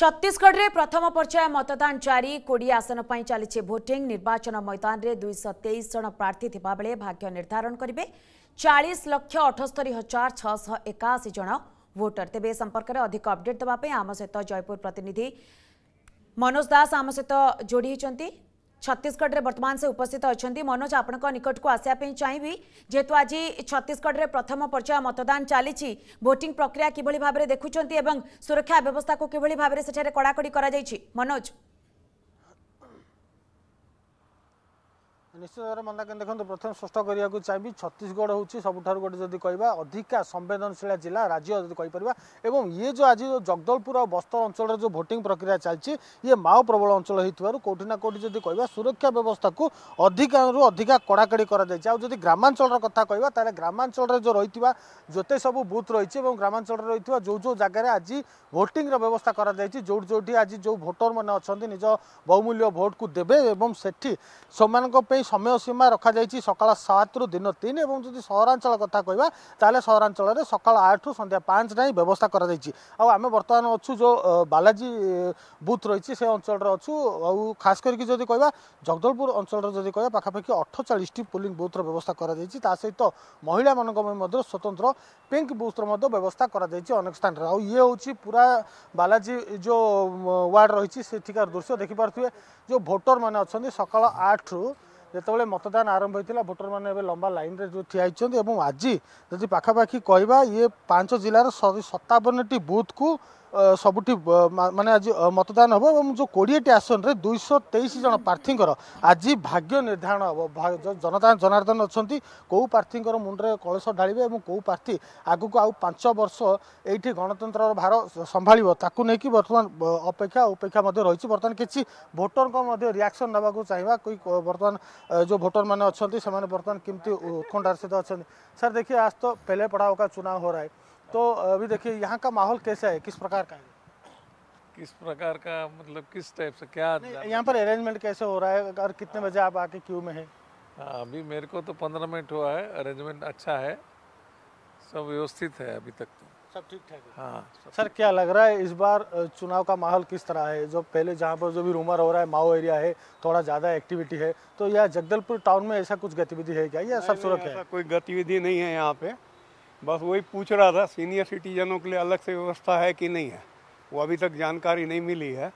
छत्तीसगढ़ में प्रथम पर्याय मतदान जारी कोड़े आसन पर चली भोटिंग निर्वाचन मैदान में दुईश तेईस जन प्रार्थी थे भाग्य निर्धारण करेंगे चालीस लक्ष अठस्तरी हजार छःश एकाशी जन भोटर तेज संपर्क में अधिक अपडेट देवाई आम सहित जयपुर प्रतिनिधि मनोज दास आम सहित जोड़ी ଛତିଶଗଡ଼ରେ ବର୍ତ୍ତମାନ ସେ ଉପସ୍ଥିତ ଅଛନ୍ତି ମନୋଜ ଆପଣଙ୍କ ନିକଟକୁ ଆସିବା ପାଇଁ ଚାହିଁବି ଯେହେତୁ ଆଜି ଛତିଶଗଡ଼ରେ ପ୍ରଥମ ପର୍ଯ୍ୟାୟ ମତଦାନ ଚାଲିଛି ଭୋଟିଂ ପ୍ରକ୍ରିୟା କିଭଳି ଭାବରେ ଦେଖୁଛନ୍ତି ଏବଂ ସୁରକ୍ଷା ବ୍ୟବସ୍ଥାକୁ କିଭଳି ଭାବରେ ସେଠାରେ କଡ଼ାକଡ଼ି କରାଯାଇଛି ମନୋଜ ନିଶ୍ଚିତ ଭାବରେ ମନ୍ଦାକିନୀ ଦେଖନ୍ତୁ ପ୍ରଥମେ ସ୍ପଷ୍ଟ କରିବାକୁ ଚାହିଁବି ଛତିଶଗଡ଼ ହେଉଛି ସବୁଠାରୁ ଗୋଟେ ଯଦି କହିବା ଅଧିକା ସମ୍ବେଦନଶୀଳ ଜିଲ୍ଲା ରାଜ୍ୟ ଯଦି କହିପାରିବା ଏବଂ ଇଏ ଯେଉଁ ଆଜି ଯେଉଁ ଜଗଦଲପୁର ଆଉ ବସ୍ତର ଅଞ୍ଚଳରେ ଯେଉଁ ଭୋଟିଂ ପ୍ରକ୍ରିୟା ଚାଲିଛି ଇଏ ମାଓ ପ୍ରବଳ ଅଞ୍ଚଳ ହେଇଥିବାରୁ କେଉଁଠି ନା କେଉଁଠି ଯଦି କହିବା ସୁରକ୍ଷା ବ୍ୟବସ୍ଥାକୁ ଅଧିକାରୁ ଅଧିକା କଡ଼ାକଡ଼ି କରାଯାଇଛି ଆଉ ଯଦି ଗ୍ରାମାଞ୍ଚଳର କଥା କହିବା ତାହେଲେ ଗ୍ରାମାଞ୍ଚଳରେ ଯେଉଁ ରହିଥିବା ଯେତେ ସବୁ ବୁଥ୍ ରହିଛି ଏବଂ ଗ୍ରାମାଞ୍ଚଳରେ ରହିଥିବା ଯେଉଁ ଯେଉଁ ଜାଗାରେ ଆଜି ଭୋଟିଂର ବ୍ୟବସ୍ଥା କରାଯାଇଛି ଯେଉଁଠି ଯେଉଁଠି ଆଜି ଯେଉଁ ଭୋଟରମାନେ ଅଛନ୍ତି ନିଜ ବହୁମୂଲ୍ୟ ଭୋଟ୍କୁ ଦେବେ ଏବଂ ସେଠି ସେମାନଙ୍କ ପାଇଁ ସମୟ ସୀମା ରଖାଯାଇଛି ସକାଳ ସାତରୁ ଦିନ ତିନି ଏବଂ ଯଦି ସହରାଞ୍ଚଳ କଥା କହିବା ତାହେଲେ ସହରାଞ୍ଚଳରେ ସକାଳ ଆଠରୁ ସନ୍ଧ୍ୟା ପାଞ୍ଚ ଯାଏଁ ବ୍ୟବସ୍ଥା କରାଯାଇଛି ଆଉ ଆମେ ବର୍ତ୍ତମାନ ଅଛୁ ଯେଉଁ ବାଲାଜୀ ବୁଥ୍ ରହିଛି ସେ ଅଞ୍ଚଳରେ ଅଛୁ ଆଉ ଖାସ କରିକି ଯଦି କହିବା ଜଗଦଲପୁର ଅଞ୍ଚଳରେ ଯଦି କହିବା ପାଖାପାଖି ଅଠଚାଳିଶଟି ପୁଲିଂ ବୁଥ୍ର ବ୍ୟବସ୍ଥା କରାଯାଇଛି ତା ସହିତ ମହିଳାମାନଙ୍କ ପାଇଁ ମଧ୍ୟ ସ୍ୱତନ୍ତ୍ର ପିଙ୍କ ବୁଥ୍ର ମଧ୍ୟ ବ୍ୟବସ୍ଥା କରାଯାଇଛି ଅନେକ ସ୍ଥାନରେ ଆଉ ଇଏ ହେଉଛି ପୁରା ବାଲାଜୀ ଯେଉଁ ୱାର୍ଡ଼ ରହିଛି ସେଠିକାର ଦୃଶ୍ୟ ଦେଖିପାରୁଥିବେ ଯେଉଁ ଭୋଟର ଅଛନ୍ତି ସକାଳ ଆଠରୁ ଯେତେବେଳେ ମତଦାନ ଆରମ୍ଭ ହୋଇଥିଲା ଭୋଟରମାନେ ଏବେ ଲମ୍ବା ଲାଇନ୍ରେ ଯେଉଁ ଠିଆ ହୋଇଛନ୍ତି ଏବଂ ଆଜି ଯଦି ପାଖାପାଖି କହିବା ଇଏ ପାଞ୍ଚ ଜିଲ୍ଲାର ସତାବନଟି ବୁଥକୁ सबुठी मतदान हौ जो कोडिएटी आसन दुई सौ जन प्रार्थीको आज भाग्य निर्धारण हो जनादन अहिले के प्रथीको मुणले कलस ढाउ प्रार्थी को आउ पाँच वर्ष ए गणतन्त्र भार सम्भाव्य ति बर्तन अपेक्षा उपेक्षा रहेछ बर्तन भोटरको माथि रियाक्सन नै चाहिँ केही बर्तमान जो भोटर म अहिलेसम्म बर्तन केमी उत्कण्डार सहित अहिले सर देखि आज त पेले पढाओका चुनाव हराए तो अभी देखिए यहाँ का माहौल कैसा है किस प्रकार का है किस प्रकार का मतलब किस टाइप से क्या यहाँ पर अरेंजमेंट कैसे हो रहा है और कितने बजे आप आके क्यू में है हाँ, अभी मेरे को तो पंद्रह मिनट हुआ है अरेंजमेंट अच्छा है सब व्यवस्थित है अभी तक तो सब ठीक ठाक है हाँ सर क्या लग रहा है इस बार चुनाव का माहौल किस तरह है जो पहले जहाँ पर जो भी रूमर हो रहा है माओ एरिया है थोड़ा ज़्यादा एक्टिविटी है तो यह जगदलपुर टाउन में ऐसा कुछ गतिविधि है क्या या सब सुरक्षा है कोई गतिविधि नहीं है यहाँ पे बस वही पूछ रहा था सीनियर सिटीजनों के लिए अलग से व्यवस्था है कि नहीं है वो अभी तक जानकारी नहीं मिली है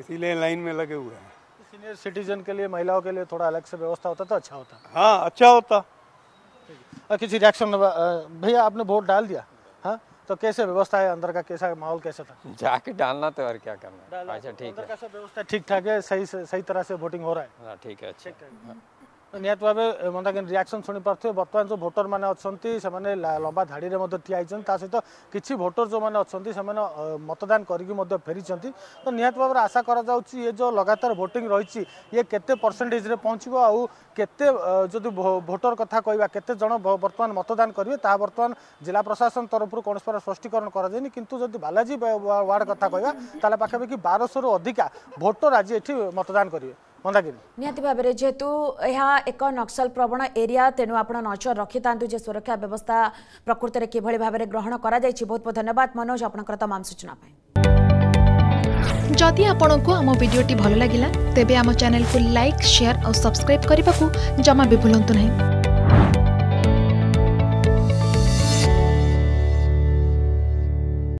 इसीलिए लाइन में लगे हुए हैं सीनियर सिटीजन के लिए महिलाओं के लिए थोड़ा अलग से व्यवस्था होता तो अच्छा होता हाँ अच्छा होता और किसी रिएक्शन भैया आपने वोट डाल दिया हाँ तो कैसे व्यवस्था है अंदर का कैसा माहौल कैसा था जाके डालना तो और क्या करना अच्छा, तो हाँ, अच्छा ठीक है व्यवस्था ठीक ठाक है सही सही तरह से वोटिंग हो रहा है ठीक है अच्छा ନିହାତି ଭାବେ ମନ୍ଦାକିନୀ ରିଆକ୍ସନ୍ ଶୁଣିପାରୁଥିବେ ବର୍ତ୍ତମାନ ଯେଉଁ ଭୋଟରମାନେ ଅଛନ୍ତି ସେମାନେ ଲମ୍ବା ଧାଡ଼ିରେ ମଧ୍ୟ ଠିଆ ହୋଇଛନ୍ତି ତା ସହିତ କିଛି ଭୋଟର ଯେଉଁମାନେ ଅଛନ୍ତି ସେମାନେ ମତଦାନ କରିକି ମଧ୍ୟ ଫେରିଛନ୍ତି ତ ନିହାତି ଭାବରେ ଆଶା କରାଯାଉଛି ଏ ଯେଉଁ ଲଗାତାର ଭୋଟିଂ ରହିଛି ଇଏ କେତେ ପରସେଣ୍ଟେଜ୍ରେ ପହଞ୍ଚିବ ଆଉ କେତେ ଯଦି ଭୋଟର କଥା କହିବା କେତେ ଜଣ ବର୍ତ୍ତମାନ ମତଦାନ କରିବେ ତାହା ବର୍ତ୍ତମାନ ଜିଲ୍ଲା ପ୍ରଶାସନ ତରଫରୁ କୌଣସି ପ୍ରକାର ସ୍ପଷ୍ଟୀକରଣ କରାଯାଇନି କିନ୍ତୁ ଯଦି ବାଲାଜୀ ୱାର୍ଡ଼ କଥା କହିବା ତାହେଲେ ପାଖାପାଖି ବାରଶହରୁ ଅଧିକା ଭୋଟର ଆଜି ଏଠି ମତଦାନ କରିବେ ମନ୍ଦାକିନୀ ନିହାତି ଭାବରେ ଯେହେତୁ ଏହା ଏକ ନକ୍ସଲ ପ୍ରବଣ ଏରିଆ ତେଣୁ ଆପଣ ନଜର ରଖିଥାନ୍ତୁ ଯେ ସୁରକ୍ଷା ବ୍ୟବସ୍ଥା ପ୍ରକୃତରେ କିଭଳି ଭାବରେ ଗ୍ରହଣ କରାଯାଇଛି ବହୁତ ବହୁତ ଧନ୍ୟବାଦ ମନୋଜ ଆପଣଙ୍କର ତମାମ ସୂଚନା ପାଇଁ ଯଦି ଆପଣଙ୍କୁ ଆମ ଭିଡ଼ିଓଟି ଭଲ ଲାଗିଲା ତେବେ ଆମ ଚ୍ୟାନେଲକୁ ଲାଇକ୍ ସେୟାର ଆଉ ସବସ୍କ୍ରାଇବ୍ କରିବାକୁ ଜମା ବି ଭୁଲନ୍ତୁ ନାହିଁ